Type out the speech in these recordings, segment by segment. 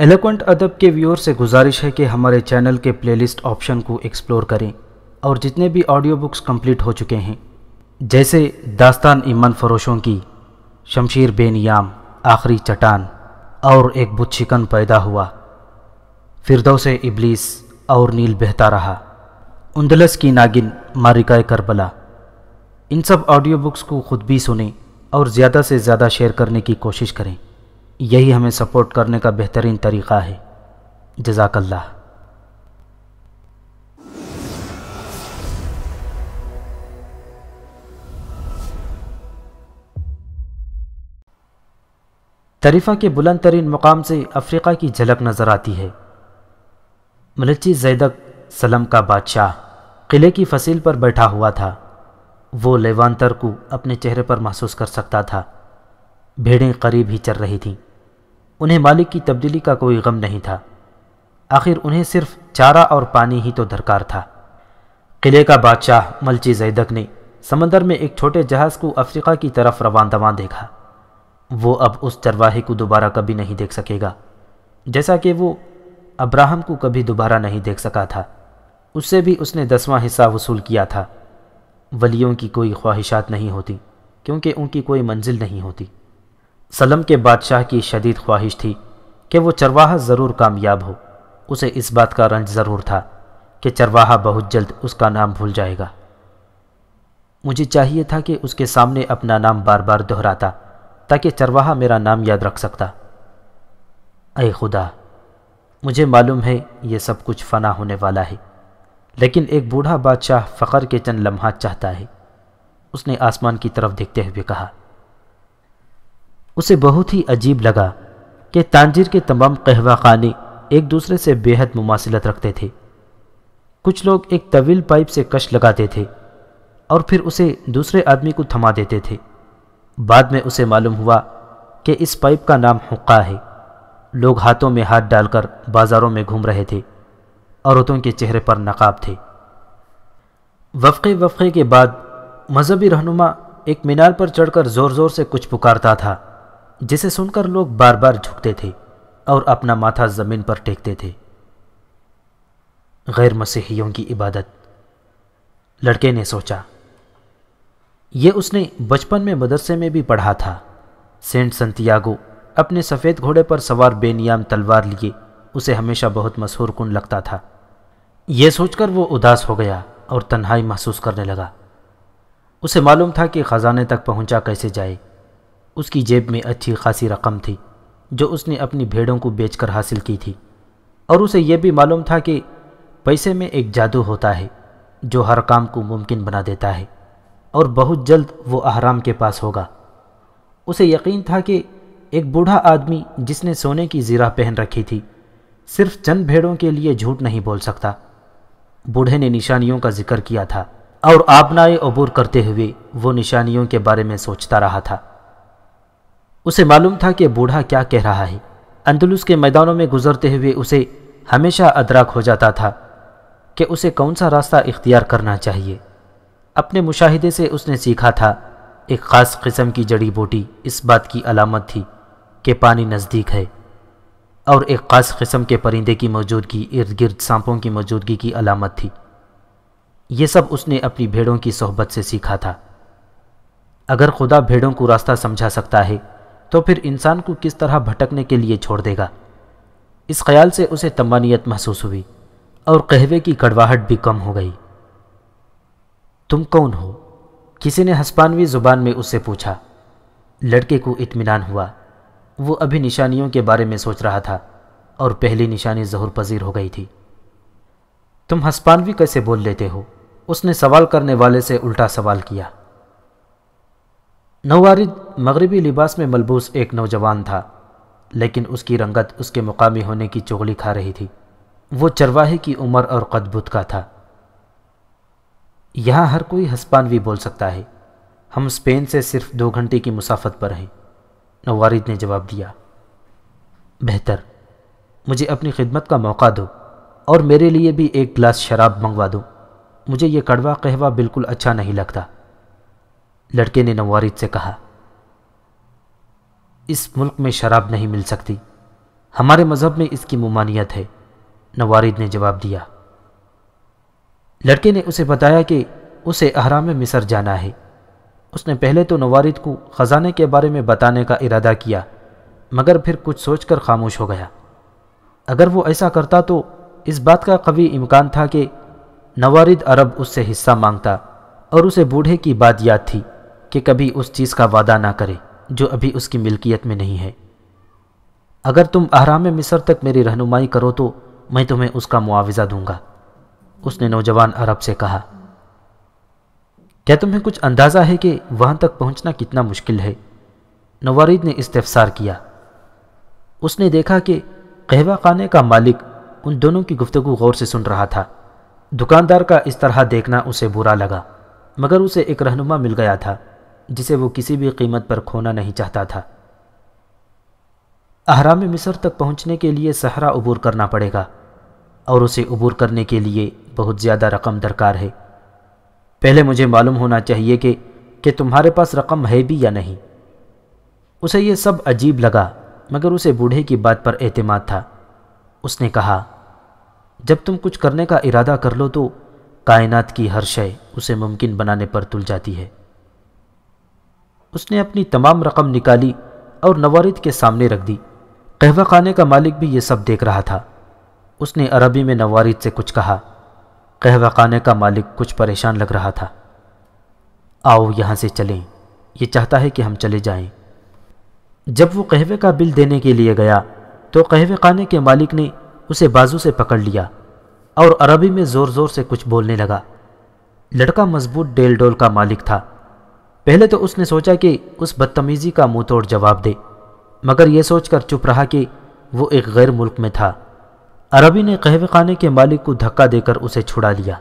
Eloquent अदब के viewer से गुजारिश है कि हमारे चैनल के प्लेलिस्ट ऑप्शन को एक्सप्लोर करें और जितने भी ऑडियो बुक्स कंप्लीट हो चुके हैं जैसे दास्तान ईमान फरोशों की शमशीर बेनियाम आखिरी चटान और एक बुच्छिकन पैदा हुआ फिरदौ से इबलीस और नील बहता रहा उंदलस की नागिन मारिकाए करबला इन सब ऑडियो बुक्स को खुद भी सुने और ज़्यादा से ज़्यादा शेयर करने की कोशिश करें यही हमें सपोर्ट करने का बेहतरीन तरीक़ा है जजाकल्ला तरीफ़ा के बुलंद तरीन मुकाम से अफ्रीका की झलक नज़र आती है मलची जैदक सलम का बादशाह किले की फसील पर बैठा हुआ था वो लेवान्तर को अपने चेहरे पर महसूस कर सकता था भेड़ें करीब ही चल रही थीं उन्हें मालिक की तब्दीली का कोई गम नहीं था आखिर उन्हें सिर्फ चारा और पानी ही तो दरकार था किले का बादशाह मलची जैदक ने समंदर में एक छोटे जहाज़ को अफ्रीका की तरफ रवान देखा वो अब उस चरवाहे को दोबारा कभी नहीं देख सकेगा जैसा कि वो अब्राहम को कभी दोबारा नहीं देख सका था उससे भी उसने दसवां हिस्सा वसूल किया था वलियों की कोई ख्वाहिशात नहीं होती क्योंकि उनकी कोई मंजिल नहीं होती सलम के बादशाह की शदीद ख्वाहिश थी कि वो चरवाहा ज़रूर कामयाब हो उसे इस बात का रंज ज़रूर था कि चरवाहा बहुत जल्द उसका नाम भूल जाएगा मुझे चाहिए था कि उसके सामने अपना नाम बार बार दोहराता ताकि चरवाहा मेरा नाम याद रख सकता ऐ खुदा मुझे मालूम है ये सब कुछ फना होने वाला है लेकिन एक बूढ़ा बादशाह फ़खर के चंद लम्हा चाहता है उसने आसमान की तरफ देखते हुए कहा उसे बहुत ही अजीब लगा कि तांजिर के तमाम कहवा ख़ानी एक दूसरे से बेहद मुमासिलत रखते थे कुछ लोग एक तवील पाइप से कश लगाते थे और फिर उसे दूसरे आदमी को थमा देते थे बाद में उसे मालूम हुआ कि इस पाइप का नाम हुक्का है लोग हाथों में हाथ डालकर बाज़ारों में घूम रहे थे औरतों के चेहरे पर नकाब थे वफ़े वफ़े के बाद मजहबी रहनुमा एक मीनार पर चढ़कर ज़ोर ज़ोर से कुछ पुकारता था जिसे सुनकर लोग बार बार झुकते थे और अपना माथा ज़मीन पर टेकते थे गैर मसीहियों की इबादत लड़के ने सोचा यह उसने बचपन में मदरसे में भी पढ़ा था सेंट संतियागो अपने सफ़ेद घोड़े पर सवार बेनियाम तलवार लिए उसे हमेशा बहुत मशहूर कुन लगता था यह सोचकर वो उदास हो गया और तन्हाई महसूस करने लगा उसे मालूम था कि ख़जाने तक पहुंचा कैसे जाए उसकी जेब में अच्छी खासी रकम थी जो उसने अपनी भेड़ों को बेचकर हासिल की थी और उसे यह भी मालूम था कि पैसे में एक जादू होता है जो हर काम को मुमकिन बना देता है और बहुत जल्द वो आहराम के पास होगा उसे यकीन था कि एक बूढ़ा आदमी जिसने सोने की ज़ीरा पहन रखी थी सिर्फ चंद भेड़ों के लिए झूठ नहीं बोल सकता बूढ़े ने निशानियों का जिक्र किया था और आपनाए अबूर करते हुए वो निशानियों के बारे में सोचता रहा था उसे मालूम था कि बूढ़ा क्या कह रहा है अंदलुस के मैदानों में गुजरते हुए उसे हमेशा अदराक हो जाता था कि उसे कौन सा रास्ता इख्तियार करना चाहिए अपने मुशाहिदे से उसने सीखा था एक ख़ास किस्म की जड़ी बूटी इस बात की अलामत थी कि पानी नज़दीक है और एक ख़ास किस्म के परिंदे की मौजूदगी इर्द गिर्द सांपों की मौजूदगी की अलामत थी ये सब उसने अपनी भेड़ों की सोहबत से सीखा था अगर खुदा भेड़ों को रास्ता समझा सकता है तो फिर इंसान को किस तरह भटकने के लिए छोड़ देगा इस ख्याल से उसे तम्बानियत महसूस हुई और कहवे की कड़वाहट भी कम हो गई तुम कौन हो किसी ने हस्पानवी ज़ुबान में उससे पूछा लड़के को इत्मीनान हुआ वो अभी निशानियों के बारे में सोच रहा था और पहली निशानी जहर पजीर हो गई थी तुम हस्पानवी कैसे बोल लेते हो उसने सवाल करने वाले से उल्टा सवाल किया नवारिद मगरबी लिबास में मलबूस एक नौजवान था लेकिन उसकी रंगत उसके मुकामी होने की चुगली खा रही थी वो चरवाहे की उम्र और कदबुत का था यहाँ हर कोई हस्पानवी बोल सकता है हम स्पेन से सिर्फ दो घंटे की मुसाफत पर हैं नवारिद ने जवाब दिया बेहतर मुझे अपनी खिदमत का मौका दो और मेरे लिए भी एक गिलास शराब मंगवा दो मुझे ये कड़वा कहवा बिल्कुल अच्छा नहीं लगता लड़के ने नवारिद से कहा इस मुल्क में शराब नहीं मिल सकती हमारे मज़हब में इसकी ममानियत है नवारिद ने जवाब दिया लड़के ने उसे बताया कि उसे अहराम मिसर जाना है उसने पहले तो नवारिद को ख़जाने के बारे में बताने का इरादा किया मगर फिर कुछ सोचकर खामोश हो गया अगर वो ऐसा करता तो इस बात का कवि इम्कान था कि नवारिद अरब उससे हिस्सा मांगता और उसे बूढ़े की बात याद थी कि कभी उस चीज़ का वादा ना करे जो अभी उसकी मिल्कियत में नहीं है अगर तुम अहराम मिस्र तक मेरी रहनुमाई करो तो मैं तुम्हें उसका मुआवजा दूंगा उसने नौजवान अरब से कहा क्या तुम्हें कुछ अंदाज़ा है कि वहाँ तक पहुंचना कितना मुश्किल है नवारिद ने इस्तफसार किया उसने देखा कि कहवा खाने का मालिक उन दोनों की गुफ्तगु गौर से सुन रहा था दुकानदार का इस तरह देखना उसे बुरा लगा मगर उसे एक रहनुमा मिल गया था जिसे वो किसी भी कीमत पर खोना नहीं चाहता था अहराम मिस्र तक पहुंचने के लिए सहरा अबूर करना पड़ेगा और उसे अबूर करने के लिए बहुत ज़्यादा रकम दरकार है पहले मुझे मालूम होना चाहिए कि कि तुम्हारे पास रकम है भी या नहीं उसे यह सब अजीब लगा मगर उसे बूढ़े की बात पर एतमाद था उसने कहा जब तुम कुछ करने का इरादा कर लो तो कायनात की हर शय उसे मुमकिन बनाने पर तुल जाती है उसने अपनी तमाम रकम निकाली और नवारिद के सामने रख दी कहवा खाने का मालिक भी ये सब देख रहा था उसने अरबी में नवारिद से कुछ कहा कहवा खाने का मालिक कुछ परेशान लग रहा था आओ यहाँ से चलें ये चाहता है कि हम चले जाएं। जब वो कहवे का बिल देने के लिए गया तो कहवे खाने के मालिक ने उसे बाजू से पकड़ लिया और अरबी में ज़ोर ज़ोर से कुछ बोलने लगा लड़का मजबूत डेल डोल का मालिक था पहले तो उसने सोचा कि उस बदतमीज़ी का मुंह तोड़ जवाब दे मगर यह सोचकर चुप रहा कि वो एक गैर मुल्क में था अरबी ने कहवे खाने के मालिक को धक्का देकर उसे छुड़ा लिया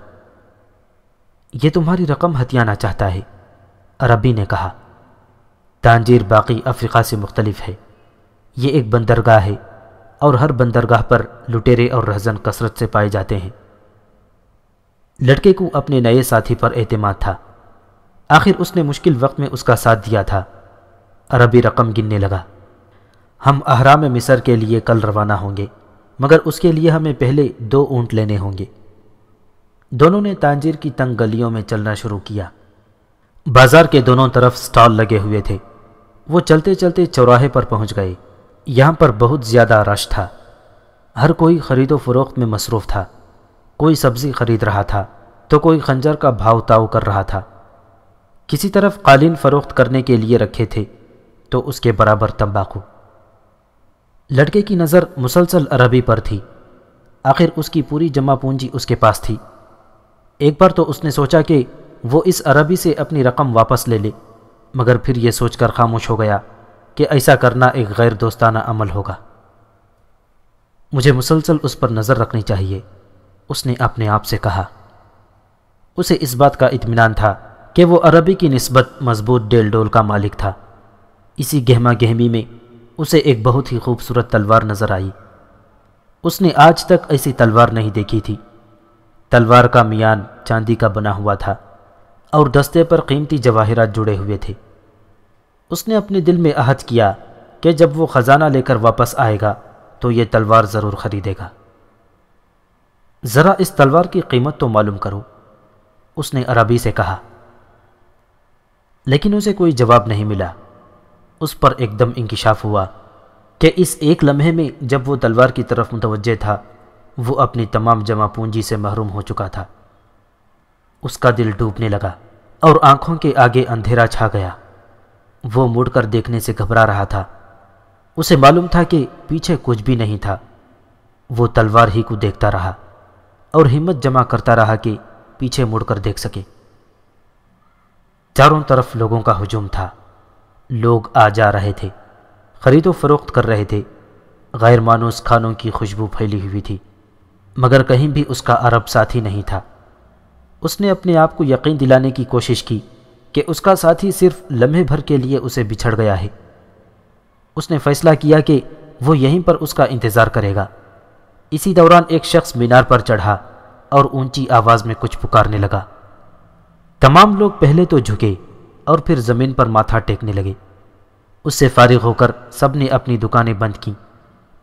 यह तुम्हारी रकम हथियाना चाहता है अरबी ने कहा तांजीर बाकी अफ्रीका से मुख्तलिफ है यह एक बंदरगाह है और हर बंदरगाह पर लुटेरे और रहजन कसरत से पाए जाते हैं लड़के को अपने नए साथी पर एतमाद था आखिर उसने मुश्किल वक्त में उसका साथ दिया था अरबी रकम गिनने लगा हम अहराम मिसर के लिए कल रवाना होंगे मगर उसके लिए हमें पहले दो ऊंट लेने होंगे दोनों ने तांजीर की तंग गलियों में चलना शुरू किया बाजार के दोनों तरफ स्टॉल लगे हुए थे वो चलते चलते चौराहे पर पहुंच गए यहाँ पर बहुत ज़्यादा रश था हर कोई ख़रीदो फरोख्त में मसरूफ़ था कोई सब्ज़ी ख़रीद रहा था तो कोई खंजर का भाव ताव कर रहा था किसी तरफ कालीन फ़रोख्त करने के लिए रखे थे तो उसके बराबर तंबाकू लड़के की नज़र मुसलसल अरबी पर थी आखिर उसकी पूरी जमा पूंजी उसके पास थी एक बार तो उसने सोचा कि वो इस अरबी से अपनी रकम वापस ले ले मगर फिर ये सोचकर खामोश हो गया कि ऐसा करना एक गैर दोस्ताना अमल होगा मुझे मुसलसल उस पर नज़र रखनी चाहिए उसने अपने आप से कहा उसे इस बात का इत्मीनान था कि वो अरबी की नस्बत मजबूत डेलडोल का मालिक था इसी गहमा गहमी में उसे एक बहुत ही खूबसूरत तलवार नज़र आई उसने आज तक ऐसी तलवार नहीं देखी थी तलवार का मियान चांदी का बना हुआ था और दस्ते पर कीमती जवाहरात जुड़े हुए थे उसने अपने दिल में अहद किया कि जब वो ख़जाना लेकर वापस आएगा तो ये तलवार ज़रूर ख़रीदेगा ज़रा इस तलवार की कीमत तो मालूम करो उसने अरबी से कहा लेकिन उसे कोई जवाब नहीं मिला उस पर एकदम इंकशाफ हुआ कि इस एक लम्हे में जब वो तलवार की तरफ मुतवजह था वो अपनी तमाम जमा पूंजी से महरूम हो चुका था उसका दिल डूबने लगा और आंखों के आगे अंधेरा छा गया वो मुड़कर देखने से घबरा रहा था उसे मालूम था कि पीछे कुछ भी नहीं था वो तलवार ही को देखता रहा और हिम्मत जमा करता रहा कि पीछे मुड़कर देख सके चारों तरफ लोगों का हजूम था लोग आ जा रहे थे ख़रीदो फरोख्त कर रहे थे गैर मानूस खानों की खुशबू फैली हुई थी मगर कहीं भी उसका अरब साथी नहीं था उसने अपने आप को यकीन दिलाने की कोशिश की कि उसका साथी सिर्फ लम्हे भर के लिए उसे बिछड़ गया है उसने फैसला किया कि वो यहीं पर उसका इंतज़ार करेगा इसी दौरान एक शख्स मीनार पर चढ़ा और ऊंची आवाज़ में कुछ पुकारने लगा तमाम लोग पहले तो झुके और फिर ज़मीन पर माथा टेकने लगे उससे फारिग होकर सब ने अपनी दुकानें बंद की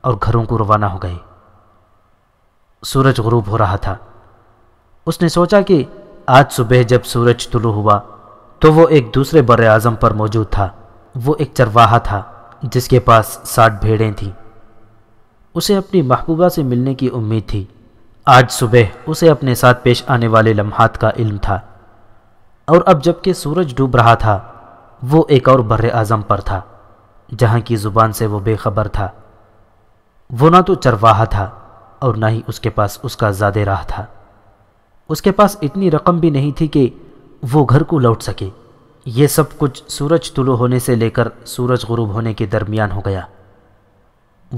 और घरों को रवाना हो गए सूरज गरूब हो रहा था उसने सोचा कि आज सुबह जब सूरज तुलू हुआ तो वो एक दूसरे बर अज़म पर मौजूद था वो एक चरवाहा था जिसके पास साठ भेड़ें थीं उसे अपनी महबूबा से मिलने की उम्मीद थी आज सुबह उसे अपने साथ पेश आने वाले लम्हात का इल्म था और अब जबकि सूरज डूब रहा था वो एक और बर आज़म पर था जहाँ की ज़ुबान से वो बेखबर था वो ना तो चरवाहा था और ना ही उसके पास उसका ज़्यादा राह था उसके पास इतनी रकम भी नहीं थी कि वो घर को लौट सके ये सब कुछ सूरज तुलो होने से लेकर सूरज गुरूब होने के दरमियान हो गया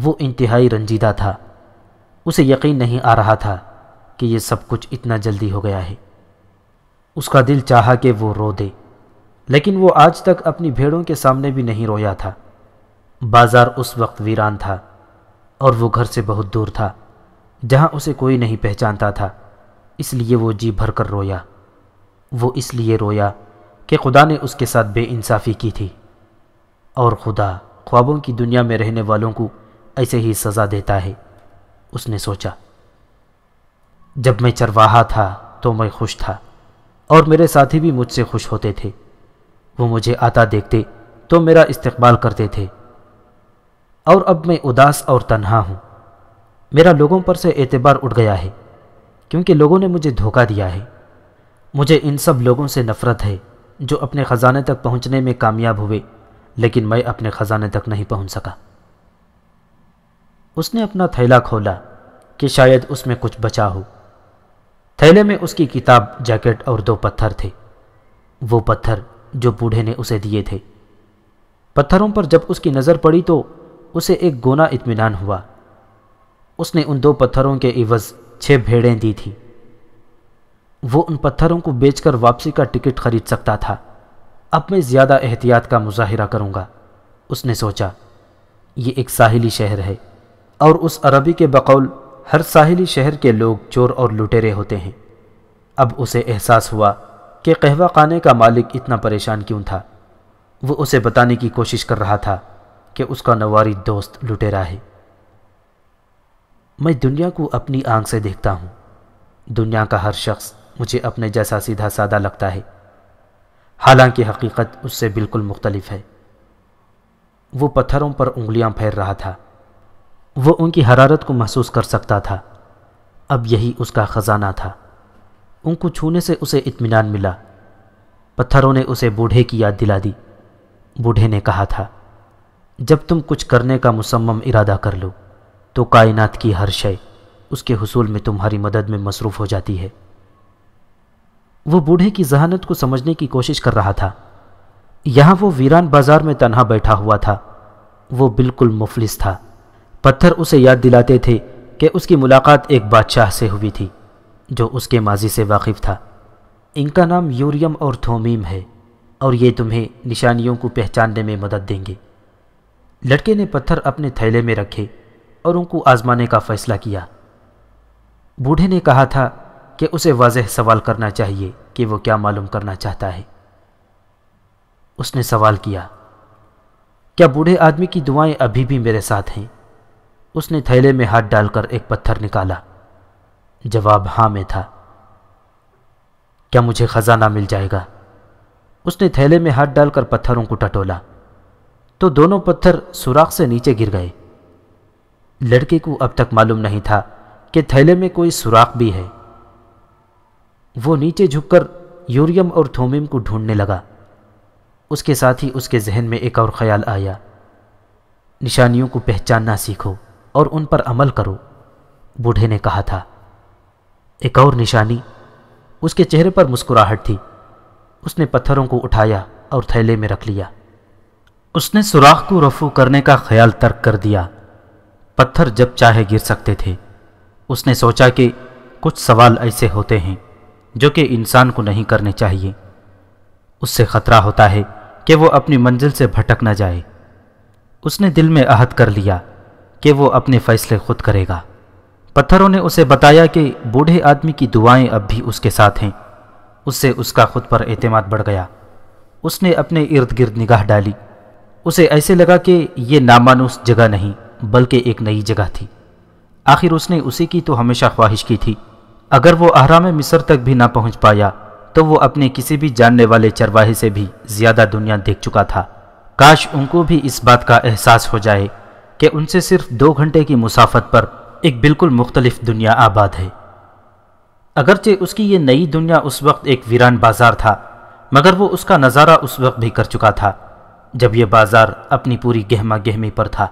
वो इंतहाई रंजीदा था उसे यकीन नहीं आ रहा था कि ये सब कुछ इतना जल्दी हो गया है उसका दिल चाहा कि वो रो दे लेकिन वो आज तक अपनी भेड़ों के सामने भी नहीं रोया था बाजार उस वक्त वीरान था और वो घर से बहुत दूर था जहाँ उसे कोई नहीं पहचानता था इसलिए वो जी भर कर रोया वो इसलिए रोया कि खुदा ने उसके साथ बेइंसाफ़ी की थी और खुदा ख्वाबों की दुनिया में रहने वालों को ऐसे ही सज़ा देता है उसने सोचा जब मैं चरवाहा था तो मैं खुश था और मेरे साथी भी मुझसे खुश होते थे वो मुझे आता देखते तो मेरा इस्तकबाल करते थे और अब मैं उदास और तन्हा हूँ मेरा लोगों पर से एतबार उठ गया है क्योंकि लोगों ने मुझे धोखा दिया है मुझे इन सब लोगों से नफ़रत है जो अपने ख़जाने तक पहुँचने में कामयाब हुए लेकिन मैं अपने ख़जाने तक नहीं पहुँच सका उसने अपना थैला खोला कि शायद उसमें कुछ बचा हो थैले में उसकी किताब जैकेट और दो पत्थर थे वो पत्थर जो बूढ़े ने उसे दिए थे पत्थरों पर जब उसकी नज़र पड़ी तो उसे एक गोना इत्मीनान हुआ उसने उन दो पत्थरों के इवज़ छः भेड़ें दी थी वो उन पत्थरों को बेचकर वापसी का टिकट खरीद सकता था अब मैं ज़्यादा एहतियात का मुजाहरा करूंगा उसने सोचा ये एक साहिली शहर है और उस अरबी के बकौल हर साहिली शहर के लोग चोर और लुटेरे होते हैं अब उसे एहसास हुआ कि कहवा खाने का मालिक इतना परेशान क्यों था वो उसे बताने की कोशिश कर रहा था कि उसका नवारी दोस्त लुटेरा है मैं दुनिया को अपनी आंख से देखता हूँ दुनिया का हर शख्स मुझे अपने जैसा सीधा सादा लगता है हालांकि हकीकत उससे बिल्कुल मुख्तलिफ है वो पत्थरों पर उंगलियां फेर रहा था वो उनकी हरारत को महसूस कर सकता था अब यही उसका ख़जाना था उनको छूने से उसे इत्मीनान मिला पत्थरों ने उसे बूढ़े की याद दिला दी बूढ़े ने कहा था जब तुम कुछ करने का मुसम्म इरादा कर लो तो कायनात की हर शय उसके हसूल में तुम्हारी मदद में मसरूफ़ हो जाती है वो बूढ़े की जहानत को समझने की कोशिश कर रहा था यहाँ वो वीरान बाजार में तनहा बैठा हुआ था वो बिल्कुल मुफलिस था पत्थर उसे याद दिलाते थे कि उसकी मुलाकात एक बादशाह से हुई थी जो उसके माजी से वाकिफ़ था इनका नाम यूरियम और थोमीम है और ये तुम्हें निशानियों को पहचानने में मदद देंगे लड़के ने पत्थर अपने थैले में रखे और उनको आजमाने का फ़ैसला किया बूढ़े ने कहा था कि उसे वाजह सवाल करना चाहिए कि वो क्या मालूम करना चाहता है उसने सवाल किया क्या बूढ़े आदमी की दुआएं अभी भी मेरे साथ हैं उसने थैले में हाथ डालकर एक पत्थर निकाला जवाब हाँ में था क्या मुझे ख़जाना मिल जाएगा उसने थैले में हाथ डालकर पत्थरों को टटोला तो दोनों पत्थर सुराख से नीचे गिर गए लड़के को अब तक मालूम नहीं था कि थैले में कोई सुराख भी है वो नीचे झुककर यूरियम और थोमिम को ढूंढने लगा उसके साथ ही उसके जहन में एक और ख्याल आया निशानियों को पहचानना सीखो और उन पर अमल करो बूढ़े ने कहा था एक और निशानी उसके चेहरे पर मुस्कुराहट थी उसने पत्थरों को उठाया और थैले में रख लिया उसने सुराख को रफू करने का ख्याल तर्क कर दिया पत्थर जब चाहे गिर सकते थे उसने सोचा कि कुछ सवाल ऐसे होते हैं जो कि इंसान को नहीं करने चाहिए उससे खतरा होता है कि वो अपनी मंजिल से भटक न जाए उसने दिल में अहद कर लिया कि वो अपने फैसले खुद करेगा पत्थरों ने उसे बताया कि बूढ़े आदमी की दुआएं अब भी उसके साथ हैं उससे उसका खुद पर एतमाद बढ़ गया उसने अपने इर्द गिर्द निगाह डाली उसे ऐसे लगा कि यह नामानुस जगह नहीं बल्कि एक नई जगह थी आखिर उसने उसी की तो हमेशा ख्वाहिश की थी अगर वो आहराम मिस्र तक भी ना पहुंच पाया तो वो अपने किसी भी जानने वाले चरवाहे से भी ज़्यादा दुनिया देख चुका था काश उनको भी इस बात का एहसास हो जाए कि उनसे सिर्फ दो घंटे की मुसाफत पर एक बिल्कुल मुख्तलिफ दुनिया आबाद है अगरचे उसकी ये नई दुनिया उस वक्त एक वीरान बाजार था मगर वो उसका नज़ारा उस वक्त भी कर चुका था जब यह बाजार अपनी पूरी गहमा गहमी पर था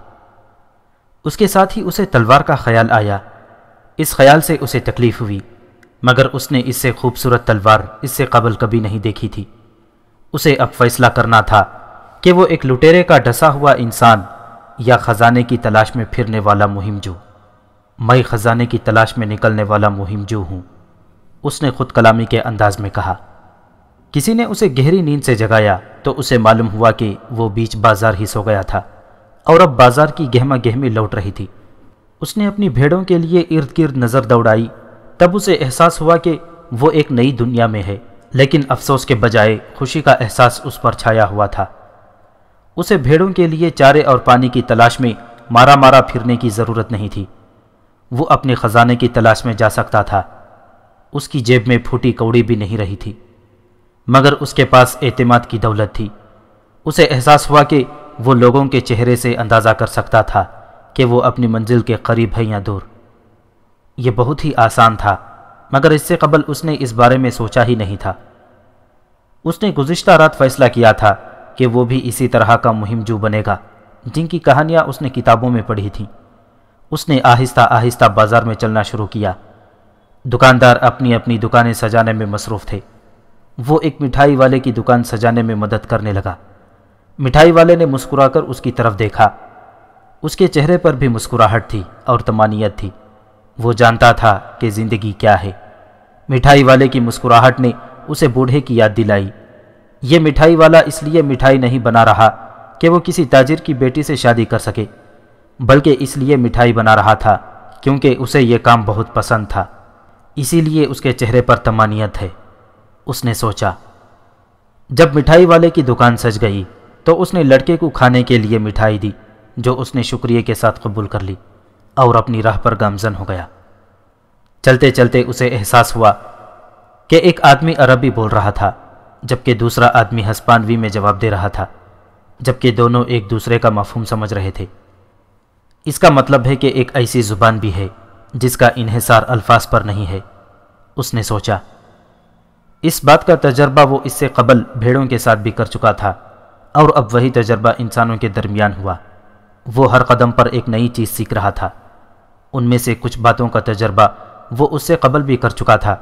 उसके साथ ही उसे तलवार का ख्याल आया इस ख्याल से उसे तकलीफ हुई मगर उसने इससे खूबसूरत तलवार इससे कबल कभी नहीं देखी थी उसे अब फैसला करना था कि वो एक लुटेरे का डसा हुआ इंसान या ख़जाने की तलाश में फिरने वाला मुहिमजो मैं ख़जाने की तलाश में निकलने वाला मुहिमजो हूँ उसने खुद कलामी के अंदाज में कहा किसी ने उसे गहरी नींद से जगाया तो उसे मालूम हुआ कि वो बीच बाजार ही सो गया था और अब बाजार की गहमा गहमी लौट रही थी उसने अपनी भेड़ों के लिए इर्द गिर्द नज़र दौड़ाई तब उसे एहसास हुआ कि वो एक नई दुनिया में है लेकिन अफसोस के बजाय खुशी का एहसास उस पर छाया हुआ था उसे भेड़ों के लिए चारे और पानी की तलाश में मारा मारा फिरने की ज़रूरत नहीं थी वो अपने ख़जाने की तलाश में जा सकता था उसकी जेब में फूटी कौड़ी भी नहीं रही थी मगर उसके पास एतमाद की दौलत थी उसे एहसास हुआ कि वो लोगों के चेहरे से अंदाज़ा कर सकता था कि वो अपनी मंजिल के करीब है या दूर यह बहुत ही आसान था मगर इससे कबल उसने इस बारे में सोचा ही नहीं था उसने गुज्तर रात फैसला किया था कि वो भी इसी तरह का मुहिमजू बनेगा जिनकी कहानियाँ उसने किताबों में पढ़ी थीं उसने आहिस्ता आहिस्ता बाज़ार में चलना शुरू किया दुकानदार अपनी अपनी दुकानें सजाने में मसरूफ़ थे वो एक मिठाई वाले की दुकान सजाने में मदद करने लगा मिठाई वाले ने मुस्कुराकर उसकी तरफ देखा उसके चेहरे पर भी मुस्कुराहट थी और तमानियत थी वो जानता था कि ज़िंदगी क्या है मिठाई वाले की मुस्कुराहट ने उसे बूढ़े की याद दिलाई ये मिठाई वाला इसलिए मिठाई नहीं बना रहा कि वो किसी ताजिर की बेटी से शादी कर सके बल्कि इसलिए मिठाई बना रहा था क्योंकि उसे यह काम बहुत पसंद था इसीलिए उसके चेहरे पर तमानियत है उसने सोचा जब मिठाई वाले की दुकान सज गई तो उसने लड़के को खाने के लिए मिठाई दी जो उसने शुक्रिया के साथ कबूल कर ली और अपनी राह पर गामजन हो गया चलते चलते उसे एहसास हुआ कि एक आदमी अरबी बोल रहा था जबकि दूसरा आदमी हस्पानवी में जवाब दे रहा था जबकि दोनों एक दूसरे का मफहम समझ रहे थे इसका मतलब है कि एक ऐसी ज़ुबान भी है जिसका इन्हसार अल्फाज पर नहीं है उसने सोचा इस बात का तजर्बा वो इससे कबल भेड़ों के साथ भी कर चुका था और अब वही तजर्बा इंसानों के दरमियान हुआ वो हर कदम पर एक नई चीज़ सीख रहा था उनमें से कुछ बातों का तजर्बा वो उससे कबल भी कर चुका था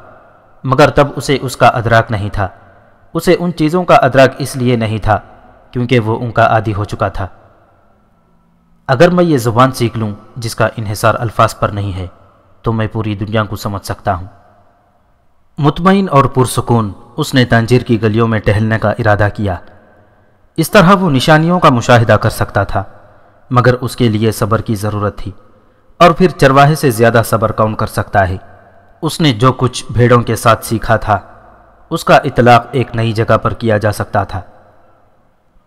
मगर तब उसे उसका अदराक नहीं था उसे उन चीज़ों का अदरक इसलिए नहीं था क्योंकि वो उनका आदि हो चुका था अगर मैं ये ज़ुबान सीख लूँ जिसका इहिसार अल्फाज पर नहीं है तो मैं पूरी दुनिया को समझ सकता हूँ मुतमिन और पुरसकून उसने तंजीर की गलियों में टहलने का इरादा किया इस तरह वो निशानियों का मुशाहिदा कर सकता था मगर उसके लिए सब्र की ज़रूरत थी और फिर चरवाहे से ज़्यादा सब्र कौन कर सकता है उसने जो कुछ भेड़ों के साथ सीखा था उसका इतलाक़ एक नई जगह पर किया जा सकता था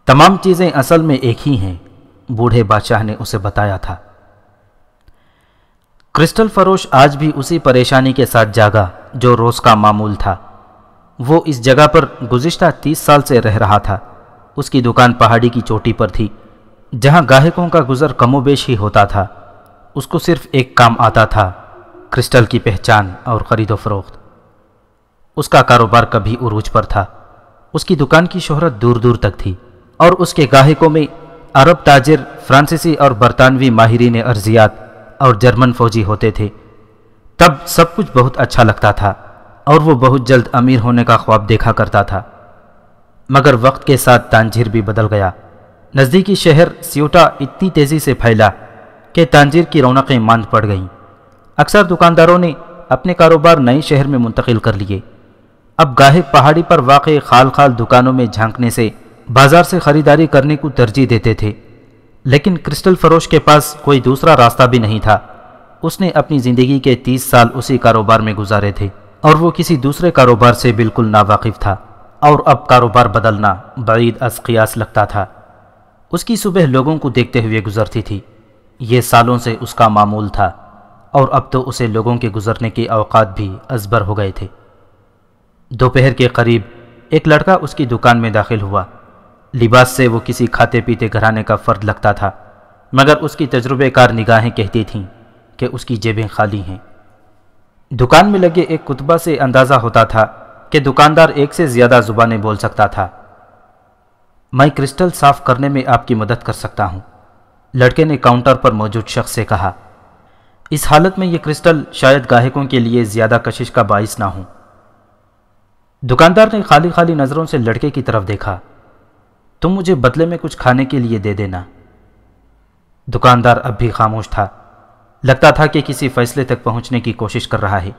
तमाम चीज़ें असल में एक ही हैं बूढ़े बादशाह ने उसे बताया था क्रिस्टल फरोश आज भी उसी परेशानी के साथ जागा जो रोज़ का मामूल था वो इस जगह पर गुज्त तीस साल से रह रहा था उसकी दुकान पहाड़ी की चोटी पर थी जहां गाहकों का गुज़र कमोबेश ही होता था उसको सिर्फ एक काम आता था क्रिस्टल की पहचान और ख़रीदो फरोख्त उसका कारोबार कभी उरूज पर था उसकी दुकान की शोहरत दूर दूर तक थी और उसके गाहकों में अरब ताजिर फ्रांसीसी और बरतानवी माहरीन अर्जियात और जर्मन फौजी होते थे तब सब कुछ बहुत अच्छा लगता था और वो बहुत जल्द अमीर होने का ख्वाब देखा करता था मगर वक्त के साथ तांजीर भी बदल गया नज़दीकी शहर सियोटा इतनी तेज़ी से फैला कि तांजीर की रौनकें मांद पड़ गईं अक्सर दुकानदारों ने अपने कारोबार नए शहर में मुंतकिल कर लिए अब गाहे पहाड़ी पर वाक़ खाल खाल दुकानों में झांकने से बाजार से खरीदारी करने को तरजीह देते थे लेकिन क्रिस्टल फरोश के पास कोई दूसरा रास्ता भी नहीं था उसने अपनी ज़िंदगी के तीस साल उसी कारोबार में गुजारे थे और वो किसी दूसरे कारोबार से बिल्कुल नावाकिफ था और अब कारोबार बदलना बैद असकियास लगता था उसकी सुबह लोगों को देखते हुए गुजरती थी ये सालों से उसका मामूल था और अब तो उसे लोगों के गुजरने के अवकात भी अजबर हो गए थे दोपहर के करीब एक लड़का उसकी दुकान में दाखिल हुआ लिबास से वो किसी खाते पीते घराने का फ़र्द लगता था मगर उसकी तजुर्बेकार निगाहें कहती थीं कि उसकी जेबें खाली हैं दुकान में लगे एक कुतबा से अंदाज़ा होता था कि दुकानदार एक से ज़्यादा ज़ुबानें बोल सकता था मैं क्रिस्टल साफ करने में आपकी मदद कर सकता हूँ लड़के ने काउंटर पर मौजूद शख्स से कहा इस हालत में ये क्रिस्टल शायद गाहकों के लिए ज़्यादा कशिश का बायस ना हो दुकानदार ने खाली खाली नज़रों से लड़के की तरफ देखा तुम मुझे बदले में कुछ खाने के लिए दे देना दुकानदार अब भी खामोश था लगता था कि किसी फैसले तक पहुंचने की कोशिश कर रहा है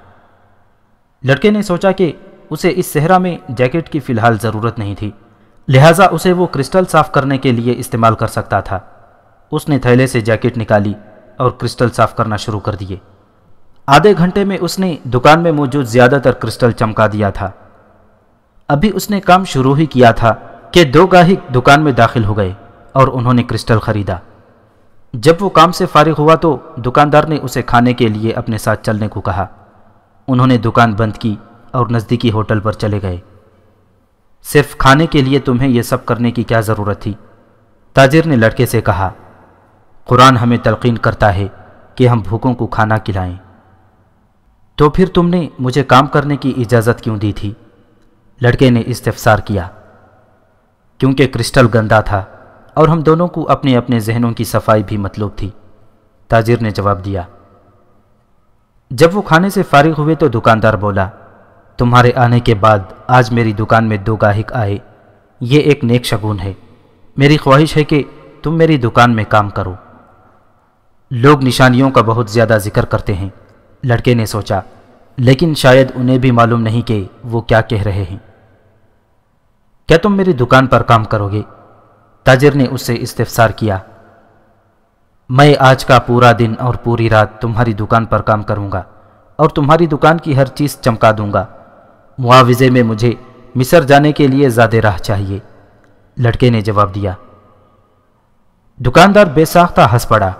लड़के ने सोचा कि उसे इस सहरा में जैकेट की फ़िलहाल ज़रूरत नहीं थी लिहाजा उसे वो क्रिस्टल साफ़ करने के लिए इस्तेमाल कर सकता था उसने थैले से जैकेट निकाली और क्रिस्टल साफ़ करना शुरू कर दिए आधे घंटे में उसने दुकान में मौजूद ज़्यादातर क्रिस्टल चमका दिया था अभी उसने काम शुरू ही किया था कि दो गाहिक दुकान में दाखिल हो गए और उन्होंने क्रिस्टल खरीदा जब वो काम से फारिग हुआ तो दुकानदार ने उसे खाने के लिए अपने साथ चलने को कहा उन्होंने दुकान बंद की और नज़दीकी होटल पर चले गए सिर्फ खाने के लिए तुम्हें यह सब करने की क्या ज़रूरत थी ताजिर ने लड़के से कहा कुरान हमें तलकिन करता है कि हम भूखों को खाना खिलाएं तो फिर तुमने मुझे काम करने की इजाज़त क्यों दी थी लड़के ने इस्तफसार किया क्योंकि क्रिस्टल गंदा था और हम दोनों को अपने अपने जहनों की सफाई भी मतलूब थी ताजिर ने जवाब दिया जब वो खाने से फारिग हुए तो दुकानदार बोला तुम्हारे आने के बाद आज मेरी दुकान में दो गाहक आए ये एक नेक शगुन है मेरी ख्वाहिश है कि तुम मेरी दुकान में काम करो लोग निशानियों का बहुत ज़्यादा जिक्र करते हैं लड़के ने सोचा लेकिन शायद उन्हें भी मालूम नहीं कि वो क्या कह रहे हैं क्या तुम मेरी दुकान पर काम करोगे ताजिर ने उससे इस्तफसार किया मैं आज का पूरा दिन और पूरी रात तुम्हारी दुकान पर काम करूंगा और तुम्हारी दुकान की हर चीज़ चमका दूंगा मुआवजे में मुझे मिसर जाने के लिए ज़्यादा राह चाहिए लड़के ने जवाब दिया दुकानदार बेसाख्ता हंस पड़ा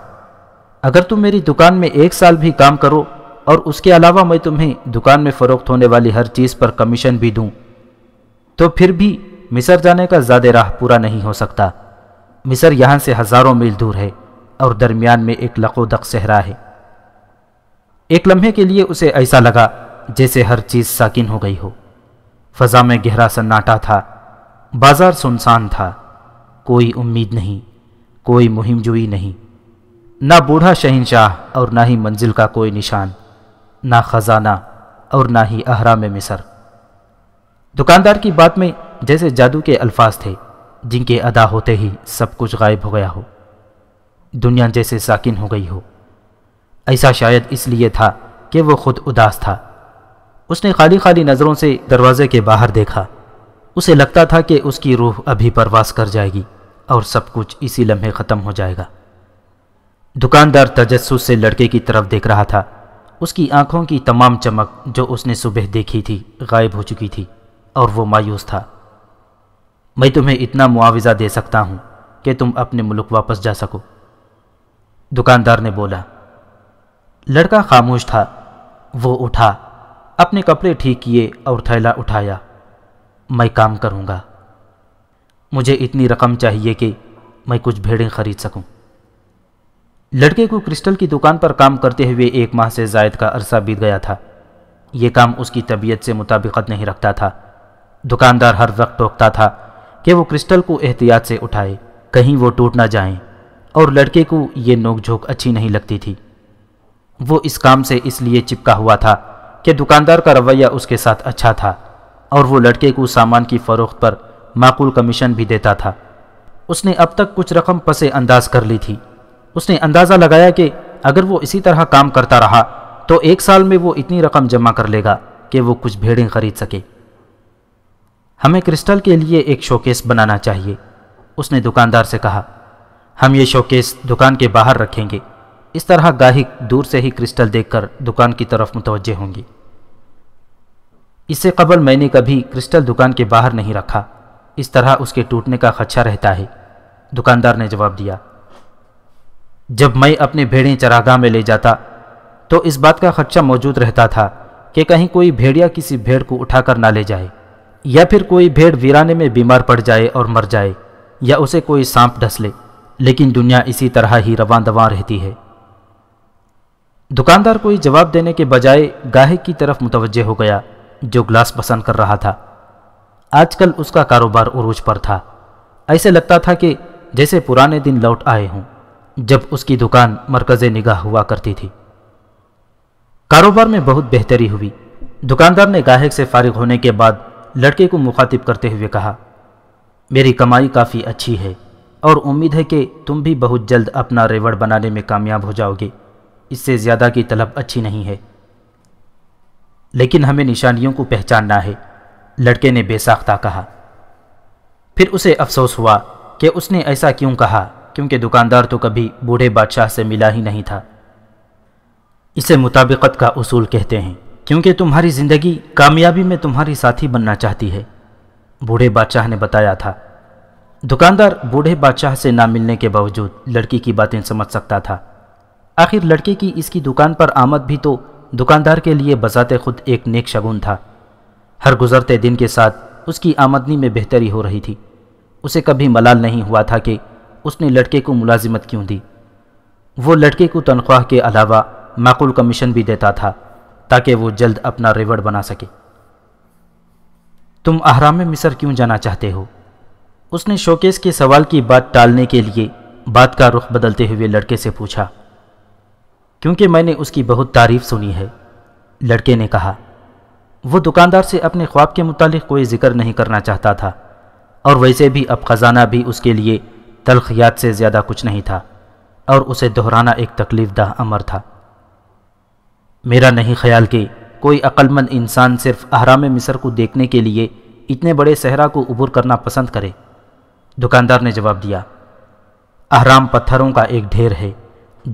अगर तुम मेरी दुकान में एक साल भी काम करो और उसके अलावा मैं तुम्हें दुकान में फ़रोख्त होने वाली हर चीज़ पर कमीशन भी दूं तो फिर भी मिसर जाने का ज़्यादा राह पूरा नहीं हो सकता मिसर यहां से हज़ारों मील दूर है और दरमियान में एक लकोदक सहरा है एक लम्हे के लिए उसे ऐसा लगा जैसे हर चीज़ साकिन हो गई हो फ़जा में गहरा सन्नाटा था बाजार सुनसान था कोई उम्मीद नहीं कोई मुहिम जुई नहीं ना बूढ़ा शहनशाह और ना ही मंजिल का कोई निशान ना ख़जाना और ना ही अहरा में मिसर दुकानदार की बात में जैसे जादू के अल्फाज थे जिनके अदा होते ही सब कुछ गायब हो गया हो दुनिया जैसे साकिन हो गई हो ऐसा शायद इसलिए था कि वो खुद उदास था उसने खाली खाली नज़रों से दरवाजे के बाहर देखा उसे लगता था कि उसकी रूह अभी परवास कर जाएगी और सब कुछ इसी लम्हे ख़त्म हो जाएगा दुकानदार तजस्सुस से लड़के की तरफ देख रहा था उसकी आंखों की तमाम चमक जो उसने सुबह देखी थी गायब हो चुकी थी और वो मायूस था मैं तुम्हें इतना मुआवजा दे सकता हूँ कि तुम अपने मुल्क वापस जा सको दुकानदार ने बोला लड़का खामोश था वो उठा अपने कपड़े ठीक किए और थैला उठाया मैं काम करूँगा मुझे इतनी रकम चाहिए कि मैं कुछ भेड़ें खरीद सकूं। लड़के को क्रिस्टल की दुकान पर काम करते हुए एक माह से जायद का अरसा बीत गया था यह काम उसकी तबीयत से मुताबिकत नहीं रखता था दुकानदार हर वक्त टोकता था कि वो क्रिस्टल को एहतियात से उठाए कहीं वो टूट ना जाए और लड़के को ये नोकझोंक अच्छी नहीं लगती थी वो इस काम से इसलिए चिपका हुआ था कि दुकानदार का रवैया उसके साथ अच्छा था और वो लड़के को सामान की फ़रोख्त पर माकूल कमीशन भी देता था उसने अब तक कुछ रकम पसे अंदाज कर ली थी उसने अंदाज़ा लगाया कि अगर वो इसी तरह काम करता रहा तो एक साल में वो इतनी रकम जमा कर लेगा कि वो कुछ भेड़ें खरीद सके हमें क्रिस्टल के लिए एक शोकेस बनाना चाहिए उसने दुकानदार से कहा हम ये शोकेस दुकान के बाहर रखेंगे इस तरह गाहिक दूर से ही क्रिस्टल देखकर दुकान की तरफ मुतवजह होंगे इससे कबल मैंने कभी क्रिस्टल दुकान के बाहर नहीं रखा इस तरह उसके टूटने का खदशा रहता है दुकानदार ने जवाब दिया जब मैं अपने भेड़ें चरागाह में ले जाता तो इस बात का खदशा मौजूद रहता था कि कहीं कोई भेड़िया किसी भेड़ को उठाकर ना ले जाए या फिर कोई भेड़ वीराने में बीमार पड़ जाए और मर जाए या उसे कोई सांप ढस ले लेकिन दुनिया इसी तरह ही रवान दवा रहती है दुकानदार कोई जवाब देने के बजाय गाहे की तरफ मुतवजह हो गया जो ग्लास पसंद कर रहा था आजकल उसका कारोबार उरूज पर था ऐसे लगता था कि जैसे पुराने दिन लौट आए हों जब उसकी दुकान मरकज़ निगाह हुआ करती थी कारोबार में बहुत बेहतरी हुई दुकानदार ने गाहक से फारिग होने के बाद लड़के को मुखातिब करते हुए कहा मेरी कमाई काफ़ी अच्छी है और उम्मीद है कि तुम भी बहुत जल्द अपना रेवड़ बनाने में कामयाब हो जाओगे इससे ज़्यादा की तलब अच्छी नहीं है लेकिन हमें निशानियों को पहचानना है लड़के ने बेसाख्ता कहा फिर उसे अफसोस हुआ कि उसने ऐसा क्यों कहा क्योंकि दुकानदार तो कभी बूढ़े बादशाह से मिला ही नहीं था इसे मुताबिकत का उसूल कहते हैं क्योंकि तुम्हारी जिंदगी कामयाबी में तुम्हारी साथी बनना चाहती है बूढ़े बादशाह ने बताया था दुकानदार बूढ़े बादशाह से ना मिलने के बावजूद लड़की की बातें समझ सकता था आखिर लड़के की इसकी दुकान पर आमद भी तो दुकानदार के लिए बजाते खुद एक नेक शगुन था हर गुजरते दिन के साथ उसकी आमदनी में बेहतरी हो रही थी उसे कभी मलाल नहीं हुआ था कि उसने लड़के को मुलाजिमत क्यों दी वो लड़के को तनख्वाह के अलावा माकुल कमीशन भी देता था ताकि वो जल्द अपना रेवड़ बना सके तुम अहराम मिसर क्यों जाना चाहते हो उसने शोकेस के सवाल की बात टालने के लिए बात का रुख बदलते हुए लड़के से पूछा क्योंकि मैंने उसकी बहुत तारीफ सुनी है लड़के ने कहा वो दुकानदार से अपने ख्वाब के मुतालिक कोई जिक्र नहीं करना चाहता था और वैसे भी अब ख़जाना भी उसके लिए तलख याद से ज़्यादा कुछ नहीं था और उसे दोहराना एक तकलीफ़ दह अमर था मेरा नहीं ख्याल कि कोई अक्लमंद इंसान सिर्फ अहराम मिसर को देखने के लिए इतने बड़े सहरा को उबूर करना पसंद करे दुकानदार ने जवाब दिया अहराम पत्थरों का एक ढेर है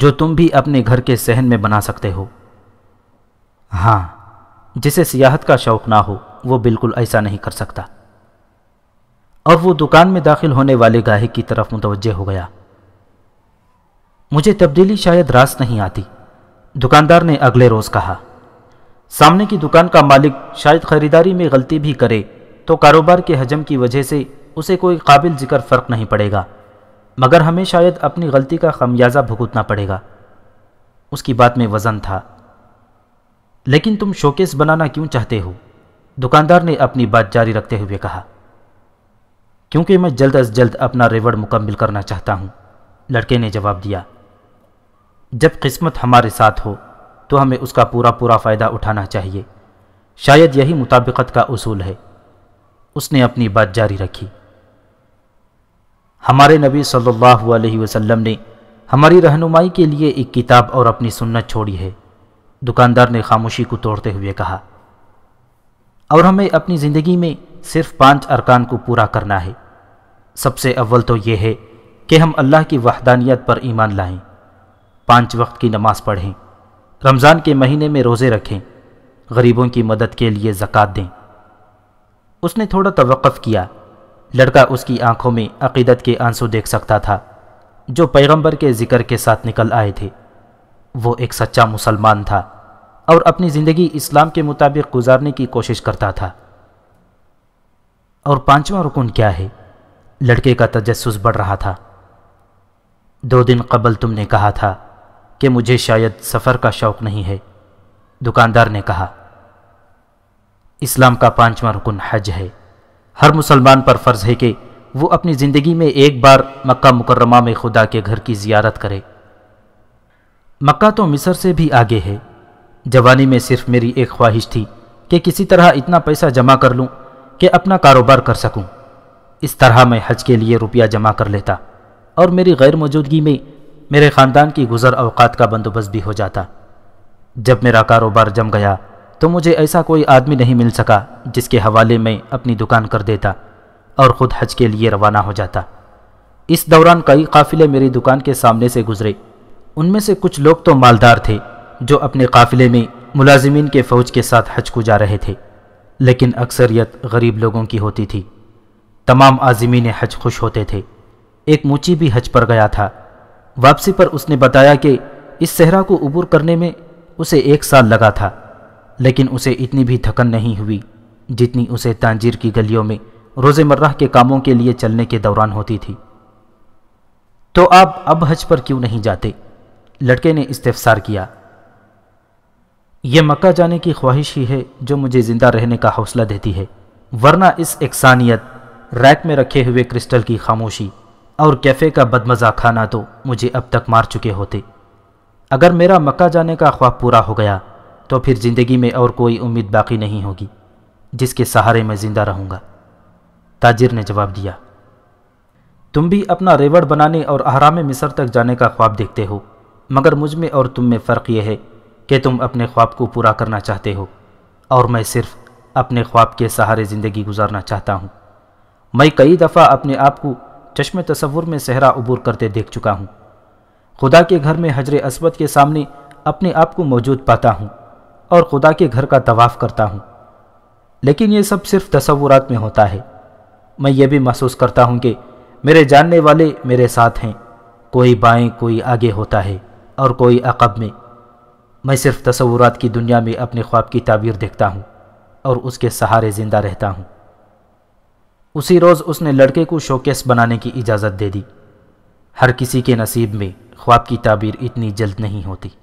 जो तुम भी अपने घर के सहन में बना सकते हो हाँ जिसे सियाहत का शौक़ ना हो वो बिल्कुल ऐसा नहीं कर सकता और वो दुकान में दाखिल होने वाले गाहक की तरफ मुतवजह हो गया मुझे तब्दीली शायद रास नहीं आती दुकानदार ने अगले रोज़ कहा सामने की दुकान का मालिक शायद खरीदारी में गलती भी करे तो कारोबार के हजम की वजह से उसे कोई काबिल जिक्र फ़र्क नहीं पड़ेगा मगर हमें शायद अपनी गलती का खमियाजा भुगतना पड़ेगा उसकी बात में वज़न था लेकिन तुम शोकेस बनाना क्यों चाहते हो दुकानदार ने अपनी बात जारी रखते हुए कहा क्योंकि मैं जल्द अज जल्द अपना रेवड़ मुकम्मिल करना चाहता हूं लड़के ने जवाब दिया जब किस्मत हमारे साथ हो तो हमें उसका पूरा पूरा फ़ायदा उठाना चाहिए शायद यही मुताबिकत का उसूल है उसने अपनी बात जारी रखी हमारे नबी सल्लल्लाहु अलैहि वसल्लम ने हमारी रहनुमाई के लिए एक किताब और अपनी सुन्नत छोड़ी है दुकानदार ने खामोशी को तोड़ते हुए कहा और हमें अपनी ज़िंदगी में सिर्फ पांच अरकान को पूरा करना है सबसे अव्वल तो ये है कि हम अल्लाह की वहदानियत पर ईमान लाएं पाँच वक्त की नमाज़ पढ़ें रमज़ान के महीने में रोज़े रखें गरीबों की मदद के लिए जक़ात दें उसने थोड़ा तवक़ किया लड़का उसकी आंखों में अकीदत के आंसू देख सकता था जो पैगंबर के ज़िक्र के साथ निकल आए थे वो एक सच्चा मुसलमान था और अपनी ज़िंदगी इस्लाम के मुताबिक गुजारने की कोशिश करता था और पांचवा रुकन क्या है लड़के का तजस्स बढ़ रहा था दो दिन कबल तुमने कहा था कि मुझे शायद सफ़र का शौक़ नहीं है दुकानदार ने कहा इस्लाम का पांचवा रुकन हज है हर मुसलमान पर फ़र्ज़ है कि वो अपनी ज़िंदगी में एक बार मक्का मुकर्रमा में खुदा के घर की जियारत करे मक्का तो मिस्र से भी आगे है जवानी में सिर्फ मेरी एक ख्वाहिश थी कि किसी तरह इतना पैसा जमा कर लूँ कि अपना कारोबार कर सकूँ इस तरह मैं हज के लिए रुपया जमा कर लेता और मेरी गैर मौजूदगी में मेरे ख़ानदान की गुज़र अवकात का बंदोबस्त भी हो जाता जब मेरा कारोबार जम गया तो मुझे ऐसा कोई आदमी नहीं मिल सका जिसके हवाले में अपनी दुकान कर देता और ख़ुद हज के लिए रवाना हो जाता इस दौरान कई काफ़िले मेरी दुकान के सामने से गुजरे उनमें से कुछ लोग तो मालदार थे जो अपने काफ़िले में मुलाजिमीन के फ़ौज के साथ हज को जा रहे थे लेकिन अक्सरियत गरीब लोगों की होती थी तमाम आज़मीन हज खुश होते थे एक मूची भी हज पर गया था वापसी पर उसने बताया कि इस सहरा को उबूर करने में उसे एक साल लगा था लेकिन उसे इतनी भी थकन नहीं हुई जितनी उसे तांजीर की गलियों में रोज़मर्रा के कामों के लिए चलने के दौरान होती थी तो आप अब हज पर क्यों नहीं जाते लड़के ने इस्तेफसार किया यह मक्का जाने की ख्वाहिश ही है जो मुझे ज़िंदा रहने का हौसला देती है वरना इस एकसानियत रैक में रखे हुए क्रिस्टल की खामोशी और कैफ़े का बदमज़ा खाना तो मुझे अब तक मार चुके होते अगर मेरा मक्का जाने का ख्वाब पूरा हो गया तो फिर ज़िंदगी में और कोई उम्मीद बाकी नहीं होगी जिसके सहारे मैं ज़िंदा रहूँगा ताजिर ने जवाब दिया तुम भी अपना रेवड़ बनाने और अहराम मिसर तक जाने का ख्वाब देखते हो मगर मुझ में और तुम में फ़र्क यह है कि तुम अपने ख्वाब को पूरा करना चाहते हो और मैं सिर्फ़ अपने ख्वाब के सहारे ज़िंदगी गुजारना चाहता हूँ मैं कई दफ़ा अपने आप को चश्म तस्वुर में सहरा अबूर करते देख चुका हूँ खुदा के घर में हजर असवद के सामने अपने आप को मौजूद पाता हूँ और खुदा के घर का तवाफ़ करता हूँ लेकिन ये सब सिर्फ तस्वुरात में होता है मैं ये भी महसूस करता हूँ कि मेरे जानने वाले मेरे साथ हैं कोई बाएं कोई आगे होता है और कोई अकब में मैं सिर्फ तस्वुरात की दुनिया में अपने ख्वाब की ताबीर देखता हूँ और उसके सहारे ज़िंदा रहता हूँ उसी रोज़ उसने लड़के को शोकेस बनाने की इजाज़त दे दी हर किसी के नसीब में ख्वाब की ताबीर इतनी जल्द नहीं होती